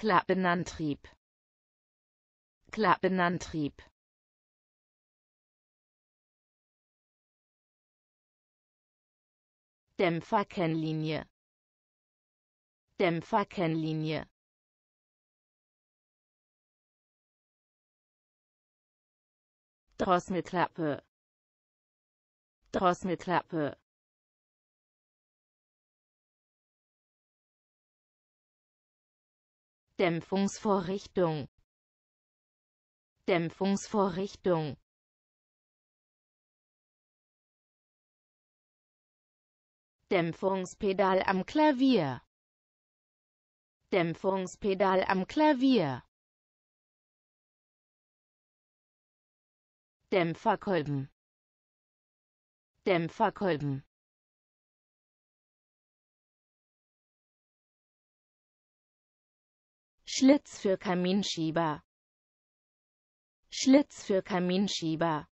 Klappenantrieb Klappenantrieb Dämpferkennlinie Dämpferkennlinie Drosselklappe Drosselklappe Dämpfungsvorrichtung Dämpfungsvorrichtung Dämpfungspedal am Klavier Dämpfungspedal am Klavier Dämpferkolben Dämpferkolben Schlitz für Kaminschieber Schlitz für Kaminschieber